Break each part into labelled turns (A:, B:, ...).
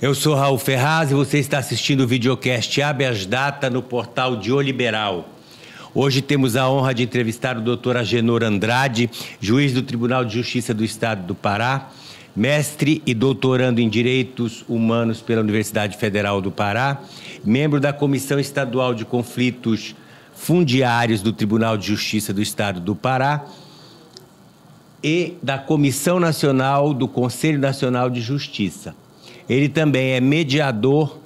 A: Eu sou Raul Ferraz e você está assistindo o videocast Habeas Data no portal Dio Liberal. Hoje temos a honra de entrevistar o doutor Agenor Andrade, juiz do Tribunal de Justiça do Estado do Pará, mestre e doutorando em Direitos Humanos pela Universidade Federal do Pará, membro da Comissão Estadual de Conflitos Fundiários do Tribunal de Justiça do Estado do Pará e da Comissão Nacional do Conselho Nacional de Justiça. Ele também é mediador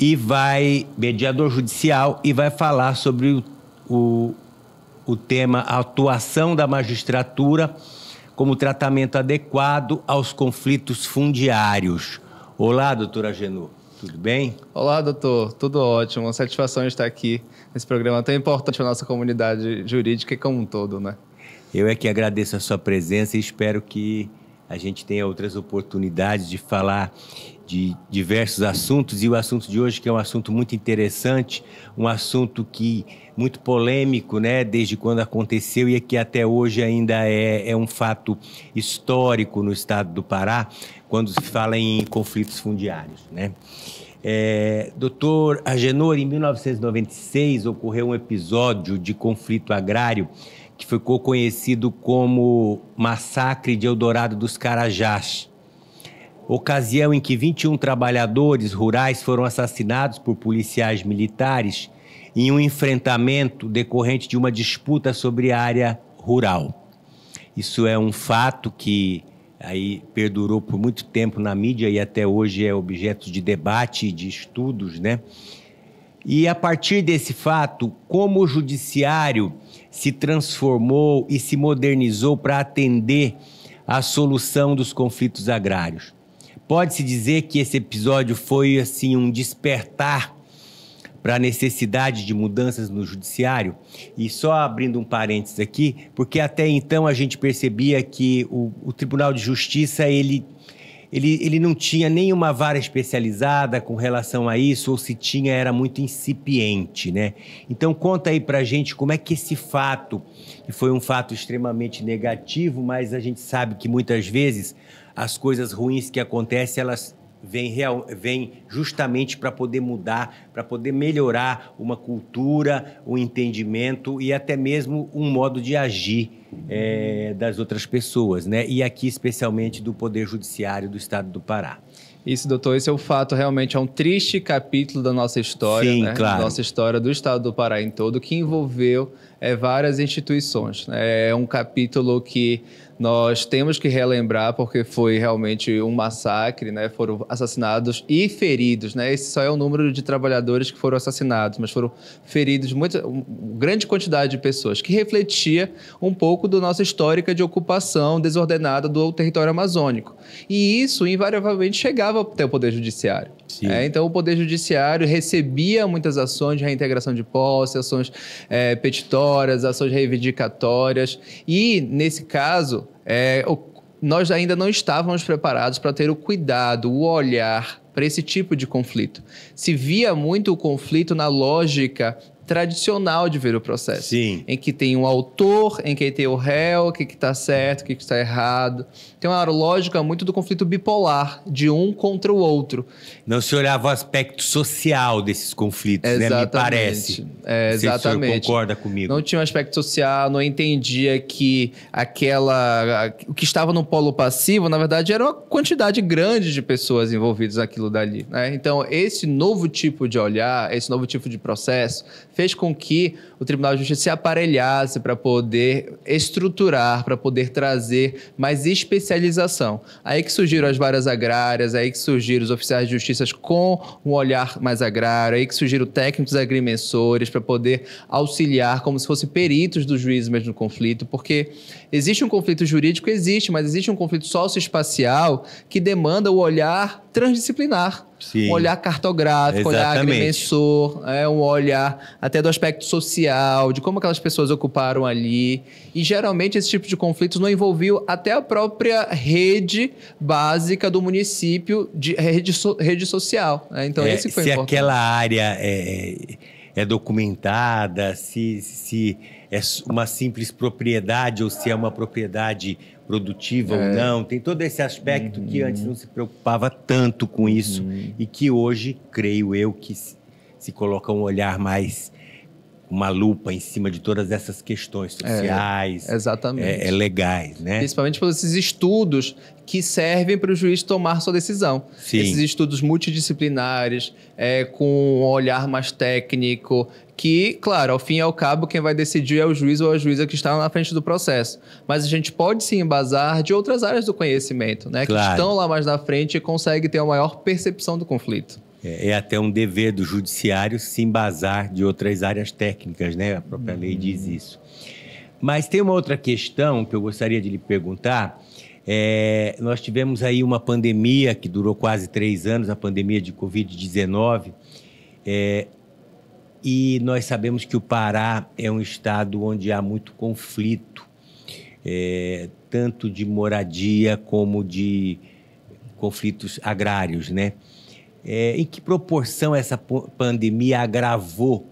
A: e vai mediador judicial e vai falar sobre o, o, o tema a atuação da magistratura como tratamento adequado aos conflitos fundiários. Olá, doutora Genu, tudo bem? Olá, doutor, tudo ótimo. Uma satisfação estar aqui nesse
B: programa tão importante para a nossa comunidade jurídica e como um todo, né?
A: Eu é que agradeço a sua presença e espero que a gente tenha outras oportunidades de falar de diversos assuntos e o assunto de hoje que é um assunto muito interessante, um assunto que muito polêmico, né, desde quando aconteceu e é que até hoje ainda é, é um fato histórico no estado do Pará, quando se fala em conflitos fundiários, né? É, doutor Agenor, em 1996 ocorreu um episódio de conflito agrário que ficou conhecido como Massacre de Eldorado dos Carajás. Ocasião em que 21 trabalhadores rurais foram assassinados por policiais militares em um enfrentamento decorrente de uma disputa sobre a área rural. Isso é um fato que aí perdurou por muito tempo na mídia e até hoje é objeto de debate e de estudos, né? E a partir desse fato, como o judiciário se transformou e se modernizou para atender à solução dos conflitos agrários? Pode-se dizer que esse episódio foi assim um despertar para a necessidade de mudanças no judiciário. E só abrindo um parênteses aqui, porque até então a gente percebia que o, o Tribunal de Justiça ele ele, ele não tinha nenhuma vara especializada com relação a isso, ou se tinha era muito incipiente, né? Então conta aí pra gente como é que esse fato, que foi um fato extremamente negativo, mas a gente sabe que muitas vezes as coisas ruins que acontecem, elas vem, real, vem justamente para poder mudar, para poder melhorar uma cultura, um entendimento e até mesmo um modo de agir é, das outras pessoas, né? E aqui especialmente do Poder Judiciário do Estado do Pará. Isso, doutor, esse
B: é o um fato, realmente é um triste capítulo da nossa história, Sim, né? claro. nossa história do Estado do Pará em todo, que envolveu é, várias instituições. Né? É um capítulo que nós temos que relembrar porque foi realmente um massacre, né? Foram assassinados e feridos, né? Esse só é o número de trabalhadores que foram assassinados, mas foram feridos muita grande quantidade de pessoas, que refletia um pouco da nossa histórica de ocupação desordenada do território amazônico. E isso invariavelmente chegava até o poder judiciário. É, então, o Poder Judiciário recebia muitas ações de reintegração de posse, ações é, petitórias, ações reivindicatórias, e, nesse caso, é, nós ainda não estávamos preparados para ter o cuidado, o olhar para esse tipo de conflito. Se via muito o conflito na lógica tradicional de ver o processo. Sim. Em que tem o um autor, em que tem o réu, o que está certo, o que está errado. Tem uma lógica muito do conflito bipolar, de um contra o outro.
A: Não se olhava o aspecto social desses conflitos, exatamente. né? Me parece. É, exatamente. Se o concorda
B: comigo. Não tinha um aspecto social, não entendia que aquela... O que estava no polo passivo, na verdade, era uma quantidade grande de pessoas envolvidas naquilo dali. Né? Então, esse novo tipo de olhar, esse novo tipo de processo fez com que o Tribunal de Justiça se aparelhasse para poder estruturar, para poder trazer mais especialização. Aí que surgiram as várias agrárias, aí que surgiram os oficiais de justiça com um olhar mais agrário, aí que surgiram técnicos agrimensores para poder auxiliar como se fossem peritos dos juízes mesmo no conflito, porque existe um conflito jurídico, existe, mas existe um conflito socioespacial que demanda o olhar transdisciplinar. Sim. um olhar cartográfico, Exatamente. olhar agrimensor, é, um olhar até do aspecto social, de como aquelas pessoas ocuparam ali. E geralmente esse tipo de conflitos não envolviu até a própria rede básica do município, de rede, so, rede social. Né? Então, é, esse foi se importante.
A: Se aquela área é, é, é documentada, se, se é uma simples propriedade ou se é uma propriedade produtiva é. ou não. Tem todo esse aspecto uhum. que antes não se preocupava tanto com isso uhum. e que hoje, creio eu, que se, se coloca um olhar mais uma lupa em cima de todas essas questões é, sociais, é, exatamente, é, é legais, né?
B: Principalmente por esses estudos que servem para o juiz tomar sua decisão. Sim. Esses estudos multidisciplinares, é, com um olhar mais técnico, que, claro, ao fim e ao cabo, quem vai decidir é o juiz ou a juíza que está na frente do processo. Mas a gente pode se embasar de outras áreas do conhecimento, né? Claro. Que estão lá mais na frente e consegue ter uma maior percepção
A: do conflito. É, é até um dever do judiciário se embasar de outras áreas técnicas, né? A própria lei diz hum. isso. Mas tem uma outra questão que eu gostaria de lhe perguntar. É, nós tivemos aí uma pandemia que durou quase três anos, a pandemia de Covid-19, é, e nós sabemos que o Pará é um estado onde há muito conflito, é, tanto de moradia como de conflitos agrários, né? É, em que proporção essa pandemia agravou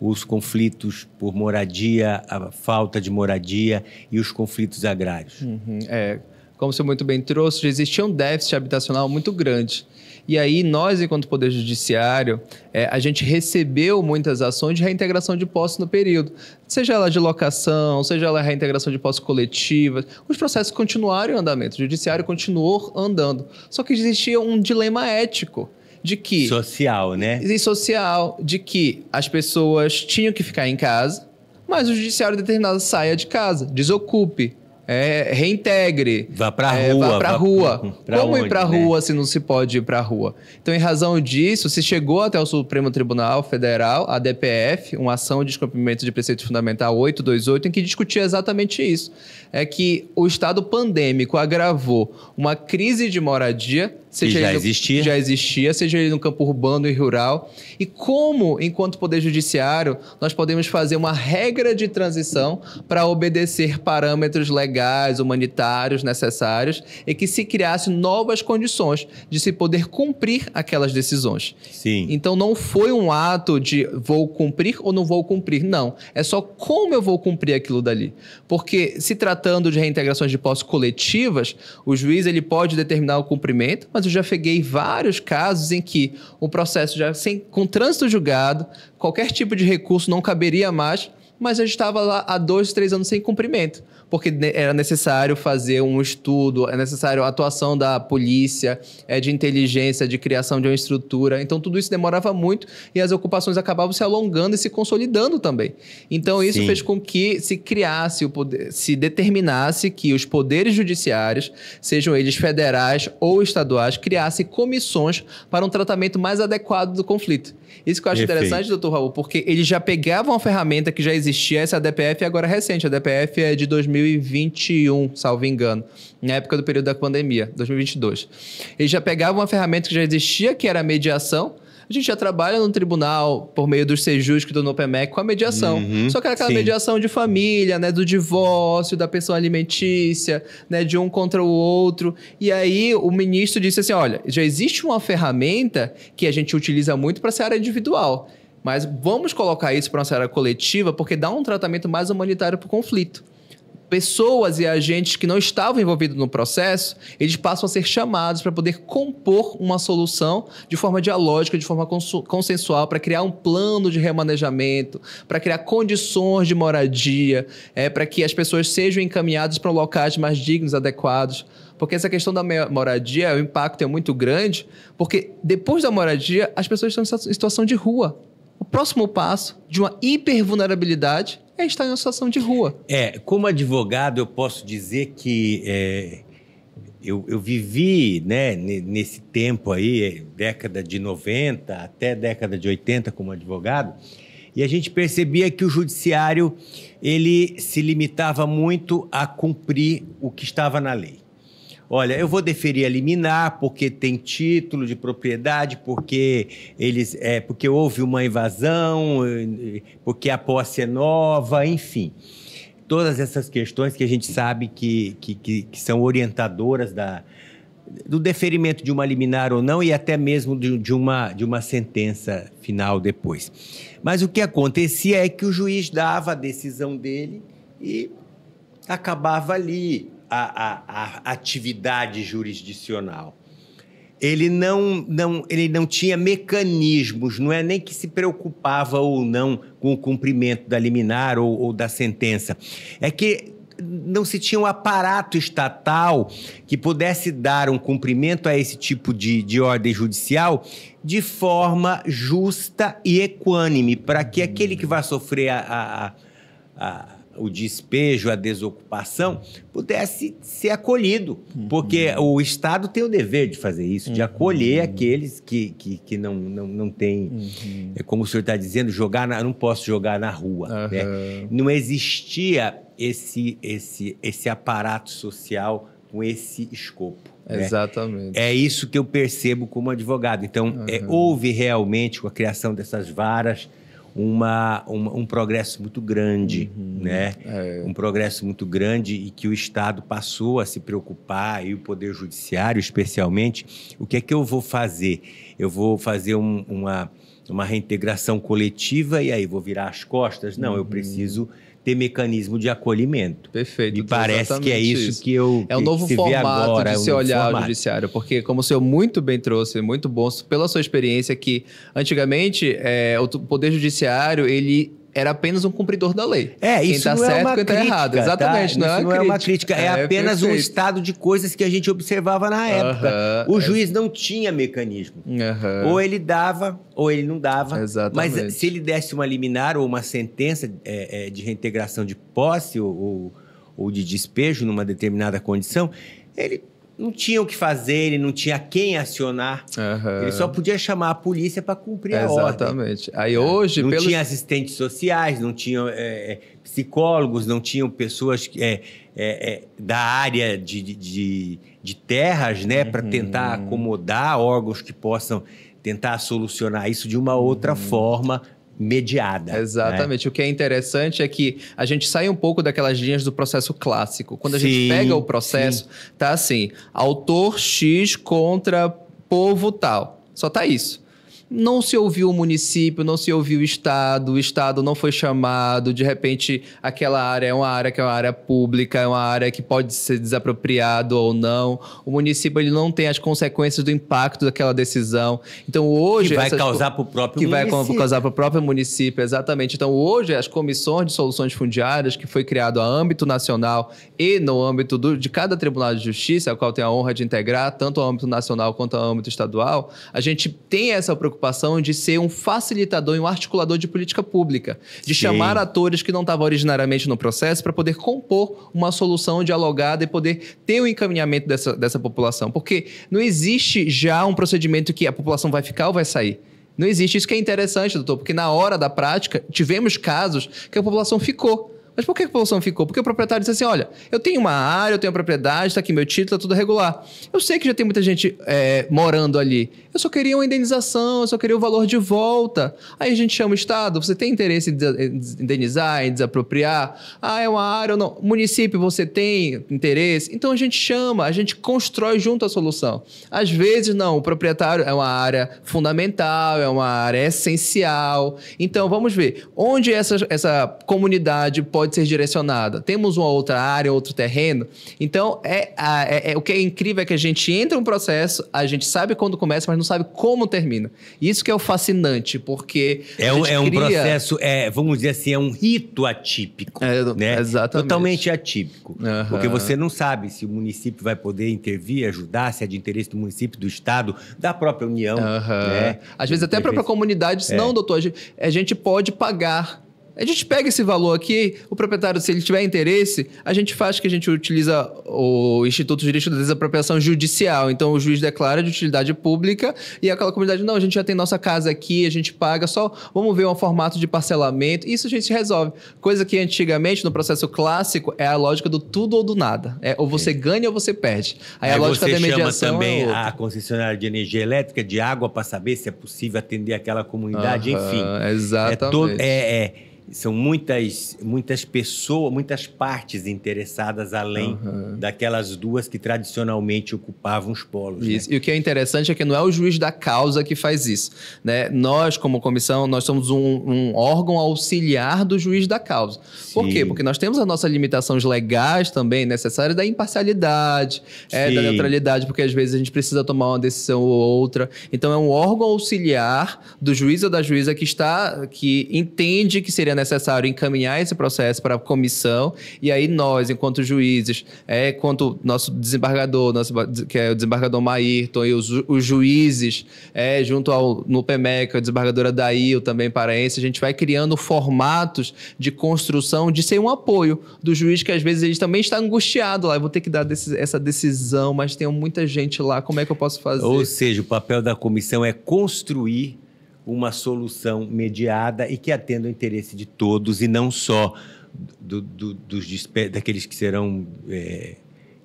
A: os conflitos por moradia, a falta de moradia e os conflitos agrários? Uhum, é, como você muito bem trouxe, já existia um déficit habitacional muito grande. E aí,
B: nós, enquanto Poder Judiciário, é, a gente recebeu muitas ações de reintegração de posse no período. Seja ela de locação, seja ela reintegração de posse coletiva. Os processos continuaram em andamento, o Judiciário continuou andando. Só que existia um dilema ético de que. Social, né? E social, de que as pessoas tinham que ficar em casa, mas o judiciário determinado saia de casa, desocupe, é, reintegre. Vá para é, rua. Vá para a rua. Pra Como onde, ir para né? rua se não se pode ir a rua? Então, em razão disso, se chegou até o Supremo Tribunal Federal, a DPF, uma ação de descumprimento de preceito fundamental 828, em que discutia exatamente isso. É que o estado pandêmico agravou uma crise de moradia seja já existia. já existia, seja ele no campo urbano e rural. E como, enquanto Poder Judiciário, nós podemos fazer uma regra de transição para obedecer parâmetros legais, humanitários necessários e que se criasse novas condições de se poder cumprir aquelas decisões. Sim. Então não foi um ato de vou cumprir ou não vou cumprir, não. É só como eu vou cumprir aquilo dali. Porque se tratando de reintegrações de posse coletivas, o juiz ele pode determinar o cumprimento, mas eu já peguei vários casos em que o processo já sem, com trânsito julgado, qualquer tipo de recurso não caberia mais, mas eu estava lá há dois, três anos sem cumprimento porque era necessário fazer um estudo, é necessário a atuação da polícia, é de inteligência, de criação de uma estrutura. Então tudo isso demorava muito e as ocupações acabavam se alongando e se consolidando também. Então isso Sim. fez com que se criasse o poder, se determinasse que os poderes judiciários, sejam eles federais ou estaduais, criassem comissões para um tratamento mais adequado do conflito. Isso que eu acho interessante, doutor Raul, porque eles já pegavam a ferramenta que já existia, essa DPF é agora recente, a DPF é de 2000 2021, salvo engano, na época do período da pandemia, 2022. Ele já pegava uma ferramenta que já existia, que era a mediação, a gente já trabalha no tribunal por meio dos sejus que do NOPEMEC com a mediação. Uhum, Só que era aquela sim. mediação de família, né? Do divórcio, da pensão alimentícia, né? De um contra o outro. E aí o ministro disse assim: olha, já existe uma ferramenta que a gente utiliza muito para a área individual. Mas vamos colocar isso para nossa área coletiva, porque dá um tratamento mais humanitário para o conflito pessoas e agentes que não estavam envolvidos no processo, eles passam a ser chamados para poder compor uma solução de forma dialógica, de forma consensual, para criar um plano de remanejamento, para criar condições de moradia, é, para que as pessoas sejam encaminhadas para locais mais dignos, adequados. Porque essa questão da moradia, o impacto é muito grande, porque depois da moradia, as pessoas estão em situação de rua. O próximo passo de uma hipervulnerabilidade é estar em uma situação de rua.
A: É, como advogado, eu posso dizer que é, eu, eu, vivi né, nesse tempo aí, é, década de 90 até década de 80 como advogado, e a gente percebia que o judiciário ele se limitava muito a cumprir o que estava na lei. Olha, eu vou deferir a liminar porque tem título de propriedade, porque eles, é, porque houve uma invasão, porque a posse é nova, enfim. Todas essas questões que a gente sabe que, que, que, que são orientadoras da, do deferimento de uma liminar ou não e até mesmo de, de, uma, de uma sentença final depois. Mas o que acontecia é que o juiz dava a decisão dele e acabava ali a, a, a atividade jurisdicional ele não, não, ele não tinha mecanismos, não é nem que se preocupava ou não com o cumprimento da liminar ou, ou da sentença. É que não se tinha um aparato estatal que pudesse dar um cumprimento a esse tipo de, de ordem judicial de forma justa e equânime, para que aquele que vai sofrer a, a, a o despejo, a desocupação, pudesse ser acolhido. Uhum. Porque uhum. o Estado tem o dever de fazer isso, de uhum. acolher uhum. aqueles que, que, que, não, não, não têm. Uhum. É como o senhor está dizendo, jogar na, não posso jogar na rua. Né? Não existia esse, esse, esse aparato social com esse escopo. Né? Exatamente. É, isso que eu percebo como advogado. Então, é, houve realmente com a criação dessas varas uma, uma, um progresso muito grande, uhum, né? É. Um progresso muito grande e que o Estado passou a se preocupar e o Poder Judiciário, especialmente, o que é que eu vou fazer? Eu vou fazer um, uma, uma reintegração coletiva e aí vou virar as costas? Não, uhum. eu preciso ter mecanismo de acolhimento. Perfeito. Me parece que é isso, isso, que eu. É o um novo formato agora, de se é um olhar formato. ao
B: judiciário, porque, como o senhor muito bem trouxe, muito bom, pela sua experiência, que antigamente é, o poder judiciário ele era apenas um cumpridor da lei. É, isso quem tá não é certo, é uma quem tá crítica, errado. Tá? Exatamente, tá? não, é isso é, não crítica. é uma crítica, é, é apenas perfeito. um estado
A: de coisas que a gente observava na época. Uh é -huh. O juiz não tinha mecanismo. Uh -huh. Ou ele dava, ou ele não dava. Eh, Exatamente. Mas se ele desse uma liminar ou uma sentença é, é, de reintegração de posse ou, ou, ou de despejo numa determinada condição, ele não tinha o que fazer, ele não tinha quem acionar. Uhum. Ele só podia chamar a polícia para cumprir Exatamente. a ordem. Exatamente. Aí hoje. Não tinha assistentes sociais, não tinha é, é psicólogos, não tinham pessoas é, é, é, da área de, de, de terras, né, uhum. para tentar acomodar órgãos que possam tentar solucionar isso de uma outra uhum. forma mediada. Né? Exatamente. Né? O que é
B: interessante é que a gente sai um pouco daquelas linhas do processo clássico. Quando sim, a gente pega o processo, sim. tá assim: autor X contra povo tal. Só tá isso não se ouviu o município, não se ouviu o estado, o estado não foi chamado, de repente aquela área é uma área que é uma área pública, é uma área que pode ser desapropriado ou não. O município ele não tem as consequências do impacto daquela decisão. Então hoje que vai causar para o próprio que município. vai causar para o próprio município, exatamente. Então hoje as comissões de soluções fundiárias que foi criado a âmbito nacional e no âmbito do, de cada tribunal de justiça, ao qual tem a honra de integrar tanto o âmbito nacional quanto o âmbito estadual, a gente tem essa preocupação preocupação de ser um facilitador e um articulador de política pública, de Sim. chamar atores que não estavam originariamente no processo para poder compor uma solução dialogada e poder ter o um encaminhamento dessa, dessa população. Porque não existe já um procedimento que a população vai ficar ou vai sair. Não existe. Isso que é interessante, doutor, porque na hora da prática tivemos casos que a população ficou. Mas por que a população ficou? Porque o proprietário disse assim: olha, eu tenho uma área, eu tenho uma propriedade, está aqui meu título, está tudo regular. Eu sei que já tem muita gente é, morando ali. Eu só queria uma indenização, eu só queria o valor de volta. Aí a gente chama o Estado: você tem interesse em indenizar, em desapropriar? Ah, é uma área ou não? Município, você tem interesse? Então a gente chama, a gente constrói junto a solução. Às vezes, não, o proprietário é uma área fundamental, é uma área essencial. Então vamos ver onde essa, essa comunidade pode pode ser direcionada. Temos uma outra área, outro terreno. Então, é, é, é, o que é incrível é que a gente entra um processo, a gente sabe quando começa, mas não sabe como termina. Isso que é o fascinante, porque. É, um, é um cria... processo,
A: é, vamos dizer assim, é um rito atípico. É, né? Exatamente. Totalmente atípico. Uhum. Porque você não sabe se o município vai poder intervir, ajudar, se é de interesse do município, do Estado, da própria União. Uhum. Né? Às vezes até a própria comunidade diz, é. não,
B: doutor, a gente pode pagar a gente pega esse valor aqui, o proprietário, se ele tiver interesse, a gente faz que a gente utiliza o Instituto de Direito da Desapropriação Judicial. Então, o juiz declara de utilidade pública e aquela comunidade, não, a gente já tem nossa casa aqui, a gente paga, só vamos ver um formato de parcelamento. Isso a gente resolve. Coisa que antigamente, no processo clássico, é a lógica do tudo ou do nada. É ou você é. ganha ou
A: você perde. Aí, Aí é a lógica da mediação chama também é a concessionária de energia elétrica, de água, para saber se é possível atender aquela comunidade, uh -huh, enfim. É exatamente. É, to é, é são muitas muitas pessoas, muitas partes interessadas além uhum. daquelas duas que tradicionalmente ocupavam os polos. Né? Isso. Né? E o que é interessante é que não é o juiz da causa que
B: faz isso. Né? Nós, como comissão, nós somos um, um órgão auxiliar do juiz da causa. Sim. Por quê? Porque nós temos as nossas limitações legais também necessárias da imparcialidade, é, da neutralidade, porque às vezes a gente precisa tomar uma decisão ou outra. Então é um órgão auxiliar do juiz ou da juíza que está que entende que seria seria necessário encaminhar esse processo para a comissão, e aí nós, enquanto juízes, é, quanto nosso desembargador, nosso, que é o desembargador Maírton, e os, os juízes, é, junto ao no PMEC, a desembargadora Dail, também paraense, a gente vai criando formatos de construção de ser um apoio do juiz, que às vezes ele também está angustiado lá, ah, eu vou ter que dar desse, essa
A: decisão, mas tem muita gente lá, como é que eu posso fazer? Ou seja, o papel da comissão é construir uma solução mediada e que atenda o interesse de todos e não só do, do, dos daqueles que serão é,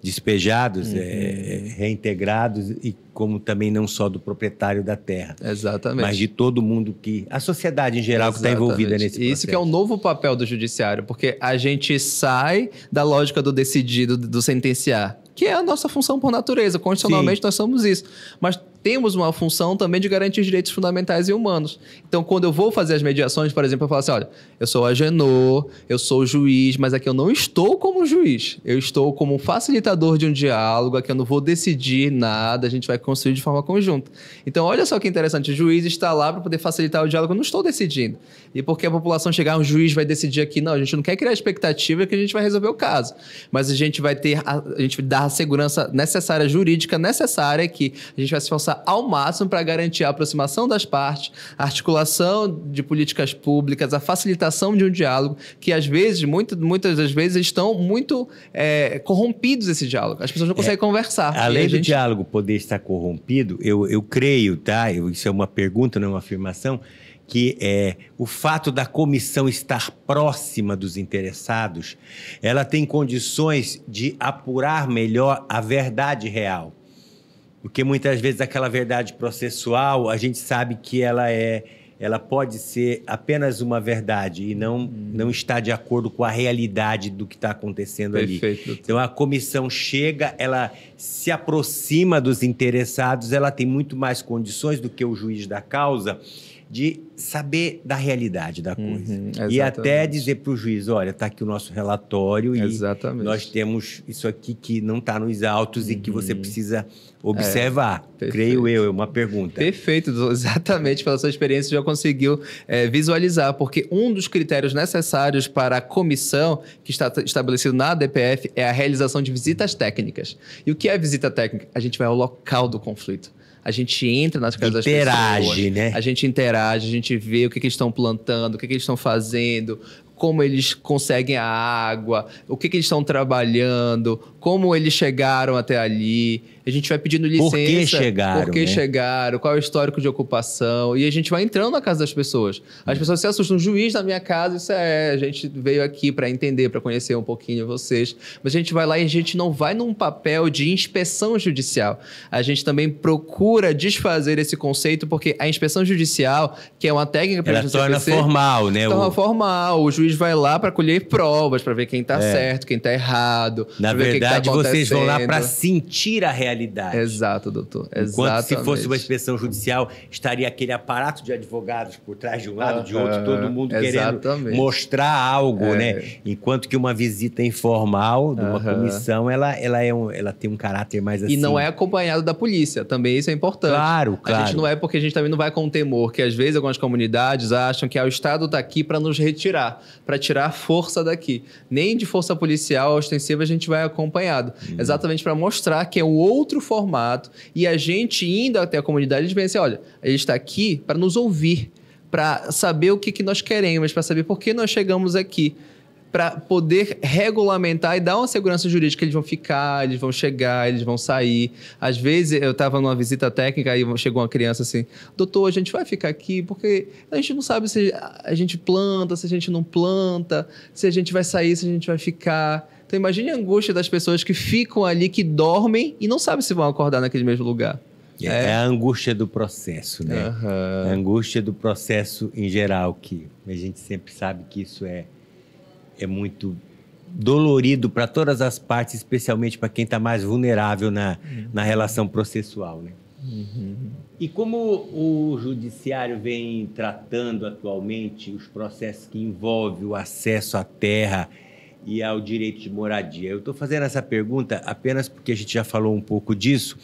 A: despejados, uhum. é, reintegrados e como também não só do proprietário da terra, exatamente, mas de todo mundo que a sociedade em geral tá exatamente. que está envolvida nesse processo. Isso que é o um novo papel do
B: judiciário, porque a gente sai da lógica do decidido, do sentenciar, que é a nossa função por natureza. Constitucionalmente Sim. nós somos isso, mas temos uma função também de garantir os direitos fundamentais e humanos. Então, quando eu vou fazer as mediações, por exemplo, eu falo assim: olha, eu sou agenor, eu sou juiz, mas aqui eu não estou como juiz. Eu estou como facilitador de um diálogo, aqui eu não vou decidir nada, a gente vai construir de forma conjunta. Então, olha só que interessante: o juiz está lá para poder facilitar o diálogo, eu não estou decidindo. E porque a população chegar, um ah, juiz vai decidir aqui, não, a gente não quer criar expectativa que a gente vai resolver o caso. Mas a gente vai ter, a, a gente dar a segurança necessária, jurídica necessária, que a gente vai se forçar ao máximo para garantir a aproximação das partes, a articulação de políticas públicas, a facilitação de um diálogo, que às vezes, muito, muitas das vezes, estão muito é, corrompidos esse diálogo. As pessoas não conseguem é, conversar. Além do diálogo
A: poder estar corrompido, eu, eu creio, tá? Eu, isso é uma pergunta, não é uma afirmação que é o fato da comissão estar próxima dos interessados, ela tem condições de apurar melhor a verdade real. Porque muitas vezes aquela verdade processual, a gente sabe que ela é ela pode ser apenas uma verdade e não, hum. não está de acordo com a realidade do que está acontecendo Perfeito. ali. Então a comissão chega, ela se aproxima dos interessados, ela tem muito mais condições do que o juiz da causa de saber da realidade da coisa. Uhum, e até dizer para o juiz, olha, está aqui o nosso relatório e exatamente. nós temos isso aqui que não está nos autos uhum. e que você uhum. precisa observar. É, creio eu, é uma pergunta.
B: Perfeito, exatamente pela sua experiência já conseguiu é, visualizar, porque um dos critérios necessários para a comissão que está estabelecido na DPF é a realização de visitas técnicas. E o que é visita técnica? A gente vai ao local do conflito a gente entra nas casas interage, das pessoas. né? A gente interage, a gente vê o que, que eles estão plantando, o que, que eles estão fazendo, como eles conseguem a água, o que, que eles estão trabalhando, como eles chegaram até ali a gente vai pedindo licença. Por que chegaram? Por que né? chegaram? Qual é o histórico de ocupação? E a gente vai entrando na casa das pessoas. As hum. pessoas se assustam. Um juiz na minha casa, isso é. A gente veio aqui para entender, para conhecer um pouquinho vocês. Mas a gente vai lá e a gente não vai num papel de inspeção judicial. A gente também procura desfazer esse conceito, porque a inspeção judicial, que é uma técnica para Ela torna formal, né? Torna o... formal. O juiz vai lá para colher provas, para ver quem está é. certo, quem está errado. Na tá verdade, tá vocês vão lá para
A: sentir a realidade realidade. Exato, doutor. Exatamente. Enquanto se fosse uma inspeção judicial, estaria aquele aparato de advogados por trás de um lado, de outro, todo ah, mundo exatamente. querendo mostrar algo, é. né? Enquanto que uma visita informal de uma uh -huh. comissão, ela, ela, é um, ela tem um caráter mais assim. E não assim. é
B: acompanhado da polícia, também isso é importante. Claro, claro. A gente não é porque a gente também não vai com temor, que às vezes algumas comunidades acham que ah, o Estado está aqui para nos retirar, para tirar força daqui. Nem de força policial ostensiva a gente vai acompanhado. Hum. Exatamente para mostrar que é o outro outro formato e a gente indo até a comunidade, a gente pensa, assim, olha, a gente está aqui para nos ouvir, para saber o que, que nós queremos, para saber por que nós chegamos aqui para poder regulamentar e dar uma segurança jurídica. Eles vão ficar, eles vão chegar, eles vão sair. Às vezes, eu estava numa visita técnica e chegou uma criança assim: Doutor, a gente vai ficar aqui porque a gente não sabe se a gente planta, se a gente não planta, se a gente vai sair, se a gente vai ficar. Então imagine a angústia das pessoas que ficam ali, que dormem e não sabem se vão acordar naquele mesmo lugar.
A: É, é, é a angústia do processo, né? Uhum. A angústia do processo em geral, que a gente sempre sabe que isso é, é muito dolorido para todas as partes, especialmente para quem está mais vulnerável na, uhum. na relação processual, né? Uhum. E como o judiciário vem tratando atualmente os processos que envolvem o acesso à terra e ao direito de moradia. Eu estou fazendo essa pergunta apenas porque a gente já falou um pouco disso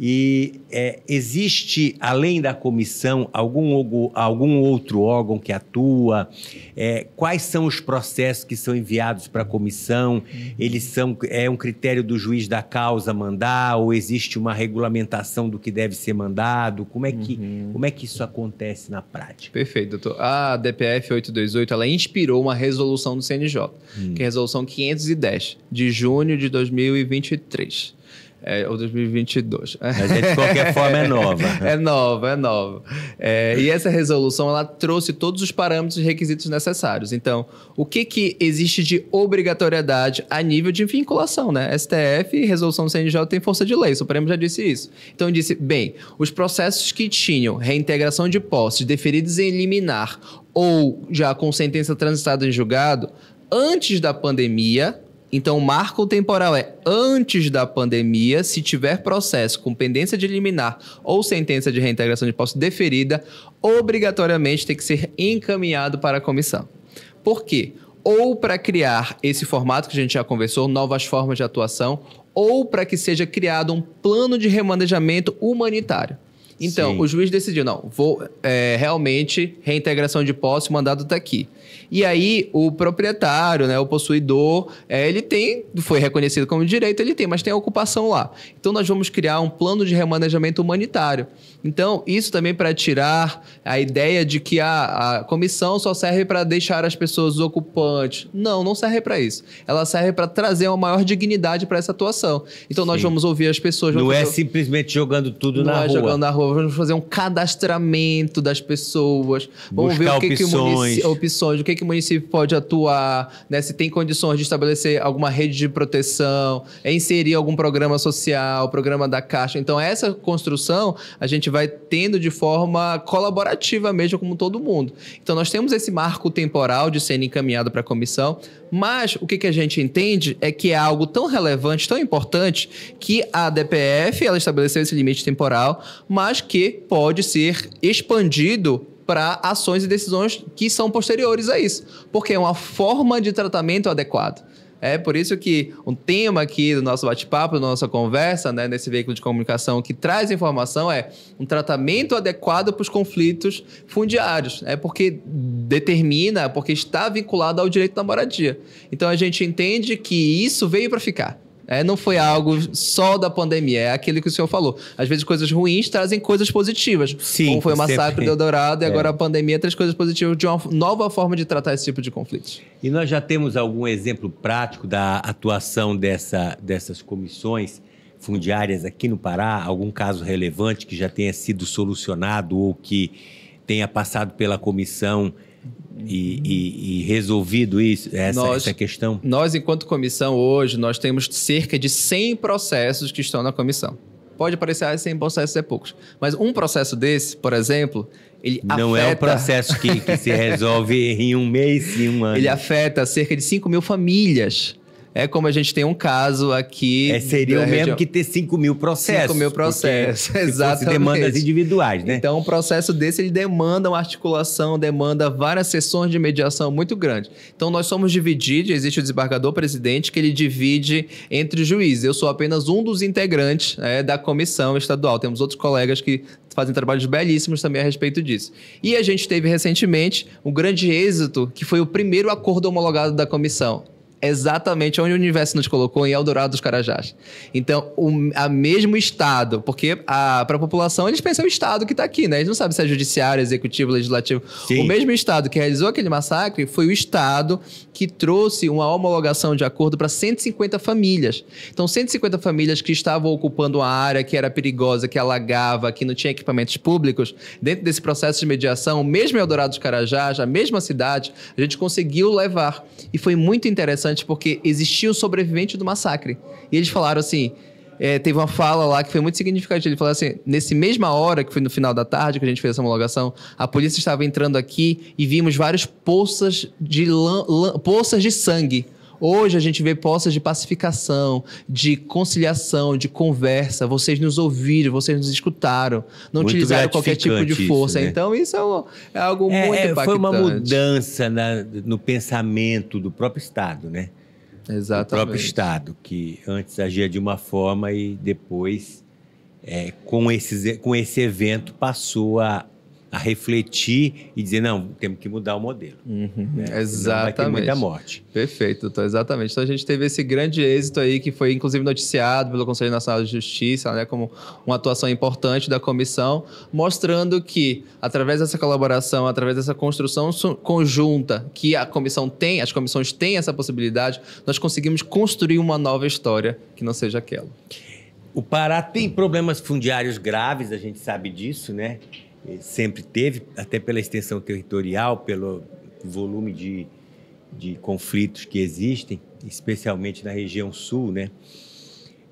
A: e é, existe, além da comissão, algum, algum outro órgão que atua? É, quais são os processos que são enviados para a comissão? Eles são é um critério do juiz da causa mandar ou existe uma regulamentação do que deve ser mandado? Como é que, uhum. como é que isso acontece na prática? Perfeito, doutor.
B: A DPF 828 ela inspirou uma resolução do CNJ, hum. que é a resolução 510 de junho de 2023 é, ou 2022. Mas gente de qualquer forma é nova. Né? é nova, é nova. É, e essa resolução ela trouxe todos os parâmetros e requisitos necessários. Então, o que, que existe de obrigatoriedade a nível de vinculação, né? STF e resolução do CNJ tem força de lei, o Supremo já disse isso. Então, disse, bem, os processos que tinham reintegração de posses deferidos em liminar ou já com sentença transitada em julgado, antes da pandemia, então, o marco temporal é antes da pandemia, se tiver processo com pendência de liminar ou sentença de reintegração de posse deferida, obrigatoriamente tem que ser encaminhado para a comissão. Por quê? Ou para criar esse formato que a gente já conversou, novas formas de atuação, ou para que seja criado um plano de remanejamento humanitário. Então, Sim. o juiz decidiu, não, vou é, realmente reintegração de posse, o mandado está aqui. E aí o proprietário, né, o possuidor, é, ele tem, foi reconhecido como direito, ele tem, mas tem a ocupação lá. Então nós vamos criar um plano de remanejamento humanitário. Então isso também para tirar a ideia de que a, a comissão só serve para deixar as pessoas ocupantes. Não, não serve para isso. Ela serve para trazer uma maior dignidade para essa atuação. Então Sim. nós vamos ouvir as pessoas. Não é fazer... é
A: simplesmente jogando tudo não na é rua. jogando
B: na rua. Vamos fazer um cadastramento das pessoas. Vamos Buscar ver o que opções. Que o munici... opções que, que o município pode atuar, né? se tem condições de estabelecer alguma rede de proteção, é inserir algum programa social, programa da Caixa. Então, essa construção a gente vai tendo de forma colaborativa mesmo, como todo mundo. Então, nós temos esse marco temporal de sendo encaminhado para a comissão, mas o que, que a gente entende é que é algo tão relevante, tão importante, que a DPF ela estabeleceu esse limite temporal, mas que pode ser expandido para ações e decisões que são posteriores a isso, porque é uma forma de tratamento adequado. É por isso que um tema aqui do nosso bate-papo, da nossa conversa, né, nesse veículo de comunicação que traz informação é um tratamento adequado para os conflitos fundiários. É porque determina, porque está vinculado ao direito da moradia. Então a gente entende que isso veio para ficar. É, não foi algo só da pandemia, é aquilo que o senhor falou. Às vezes coisas ruins trazem coisas positivas. Sim. Como foi o massacre sempre. do Eldorado e é. agora a pandemia traz coisas positivas de uma nova forma de tratar esse tipo de conflitos.
A: E nós já temos algum exemplo prático da atuação dessa, dessas comissões fundiárias aqui no Pará? Algum caso relevante que já tenha sido solucionado ou que tenha passado pela comissão e, e, e, resolvido isso, essa, nós, essa, questão?
B: Nós, enquanto comissão, hoje, nós temos cerca de 100 processos que estão na comissão. Pode parecer, ah, 100 processos é poucos. Mas um processo desse, por exemplo, ele Não afeta... é um processo que, que se resolve
A: em um mês, em um ano. Ele
B: afeta cerca de 5 mil famílias. É como a gente tem um caso aqui. É, seria o mesmo que
A: ter 5 mil processos. 5 mil processos, exatamente. demandas individuais, né? Então, um processo
B: desse ele demanda uma articulação, demanda várias sessões de mediação muito grande. Então, nós somos divididos, existe o desembargador presidente que ele divide entre juízes. Eu sou apenas um dos integrantes é, da comissão estadual. Temos outros colegas que fazem trabalhos belíssimos também a respeito disso. E a gente teve recentemente um grande êxito, que foi o primeiro acordo homologado da comissão exatamente onde o universo nos colocou, em Eldorado dos Carajás. Então, o a mesmo Estado, porque para a população eles pensam o Estado que está aqui, né? Eles não sabem se é judiciário, executivo, legislativo. Sim. O mesmo Estado que realizou aquele massacre foi o Estado que trouxe uma homologação de acordo para 150 famílias. Então, 150 famílias que estavam ocupando uma área que era perigosa, que alagava, que não tinha equipamentos públicos, dentro desse processo de mediação, mesmo Eldorado dos Carajás, a mesma cidade, a gente conseguiu levar. E foi muito interessante interessante porque existia o sobrevivente do massacre. E eles falaram assim. É, teve uma fala lá que foi muito significativa. Ele falou assim: nesse mesma hora, que foi no final da tarde que a gente fez essa homologação, a polícia estava entrando aqui e vimos várias poças de, lã, lã, poças de sangue Hoje a gente vê postas de pacificação, de conciliação, de conversa. Vocês nos ouviram, vocês nos escutaram, não muito utilizaram qualquer tipo de força. Isso, né? Então isso é, um, é algo é, muito impactante. É, foi uma mudança
A: na, no pensamento do próprio Estado, né? Exatamente. O próprio Estado, que antes agia de uma forma e depois, é, com, esses, com esse evento, passou a a refletir e dizer, não, temos que mudar o modelo. Uhum, né? Exatamente. Não vai ter muita morte.
B: Perfeito, doutor, exatamente. Então a gente teve esse grande êxito aí, que foi inclusive noticiado pelo Conselho Nacional de Justiça, né, como uma atuação importante da comissão, mostrando que, através dessa colaboração, através dessa construção conjunta que a comissão tem, as comissões têm essa possibilidade, nós conseguimos construir uma nova história que não seja aquela.
A: O Pará tem problemas fundiários graves, a gente sabe disso, né? sempre teve, até pela extensão territorial, pelo volume de, de conflitos que existem, especialmente na região sul, né?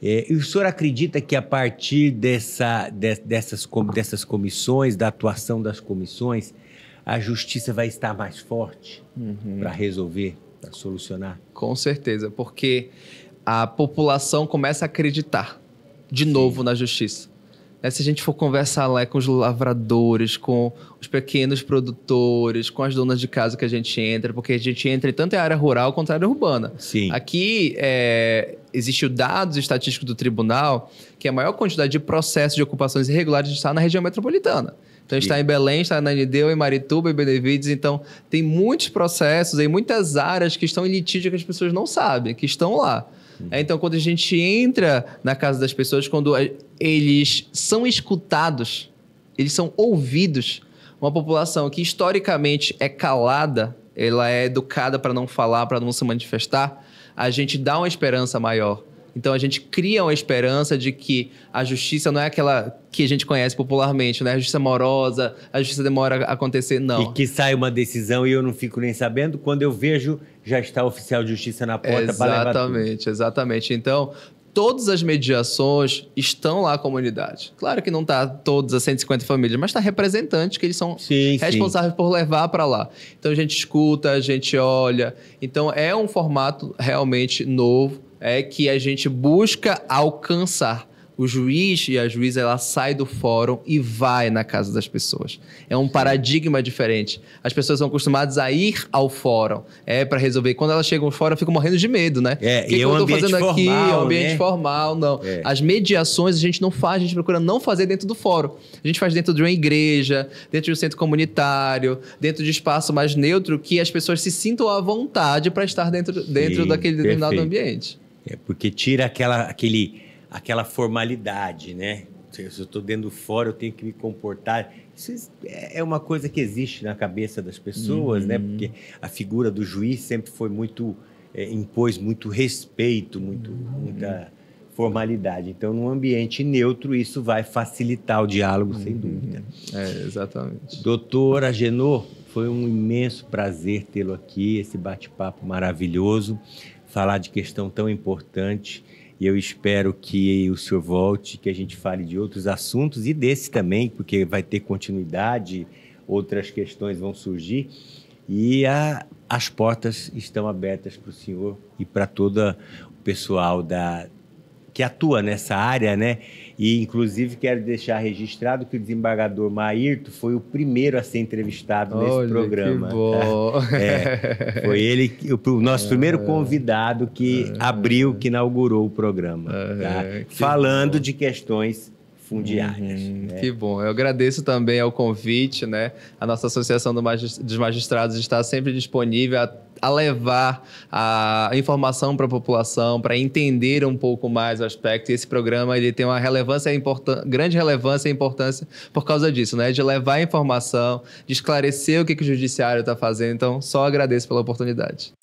A: É, e o senhor acredita que a partir dessa, de, dessas, dessas comissões, da atuação das comissões, a justiça vai estar mais forte uhum. para resolver, para
B: solucionar? Com certeza, porque a população começa a acreditar de novo na justiça. Né, se a gente for conversar lá com os lavradores, com os pequenos produtores, com as donas de casa que a gente entra, porque a gente entra em tanto em área rural quanto em área urbana. Sim. Aqui é, existe o dados estatístico do tribunal que a maior quantidade de processos de ocupações irregulares está na região metropolitana. Então, está em Belém, está na Nideu, em Marituba, em Benevides. Então, tem muitos processos em muitas áreas que estão em litígio que as pessoas não sabem, que estão lá. Uhum. É, então, quando a gente entra na casa das pessoas, quando eles são escutados, eles são ouvidos, uma população que historicamente é calada, ela é educada para não falar, para não se manifestar, a gente dá uma esperança maior. Então a gente cria uma esperança de que a justiça não é aquela que a gente conhece popularmente, né? A justiça morosa, a justiça demora a acontecer, não. E que sai uma decisão e eu não fico nem sabendo. Quando eu vejo, já está o oficial de justiça na porta para Exatamente, exatamente. Então, todas as mediações estão lá a comunidade. Claro que não está todas as 150 famílias, mas está representantes que eles são sim, responsáveis sim. por levar para lá. Então a gente escuta, a gente olha. Então é um formato realmente novo, é que a gente busca alcançar o juiz e a juíza ela sai do fórum e vai na casa das pessoas. É um paradigma diferente. As pessoas são acostumadas a ir ao fórum, é para resolver. Quando elas chegam ao fórum, eu fico morrendo de medo, né? É, que e que é eu estou fazendo formal, aqui, é um ambiente né? formal, não. É. As mediações a gente não faz, a gente procura não fazer dentro do fórum. A gente faz dentro de uma igreja, dentro de um centro comunitário, dentro de espaço mais neutro que as pessoas se sintam à vontade para estar dentro dentro Sim, daquele determinado perfeito. ambiente.
A: É porque tira aquela aquele aquela formalidade, né? Se eu estou dentro fora, eu tenho que me comportar. Isso é uma coisa que existe na cabeça das pessoas, né? uhum. né? Porque a figura do juiz sempre foi muito é, impôs muito respeito, muito uhum. muita formalidade. Então, num ambiente neutro, isso vai facilitar o diálogo, uhum. sem dúvida. É, exatamente. Doutor Agenor, foi um imenso prazer tê-lo aqui, esse bate-papo maravilhoso, falar de questão tão importante e eu espero que o senhor volte, que a gente fale de outros assuntos e desse também, porque vai ter continuidade, outras questões vão surgir. E a, as portas estão abertas para o senhor e para todo o pessoal da, que atua nessa área, né? E, inclusive, quero deixar registrado que o desembargador Maírto foi o primeiro a ser entrevistado Olha, nesse programa. Que tá? bom. É, foi ele, o nosso primeiro ah, convidado que ah. abriu, que inaugurou o programa. Ah, tá? Falando de questões fundiárias. Uhum. né? Que bom. Eu agradeço também ao convite,
B: né? A nossa Associação dos Magistrados está sempre disponível a, a levar a informação para a população, para entender um pouco mais o aspecto. E esse programa ele tem uma relevância grande relevância e importância por causa disso, né? De levar a informação, de esclarecer o que, que o judiciário está fazendo. Então, só agradeço pela oportunidade.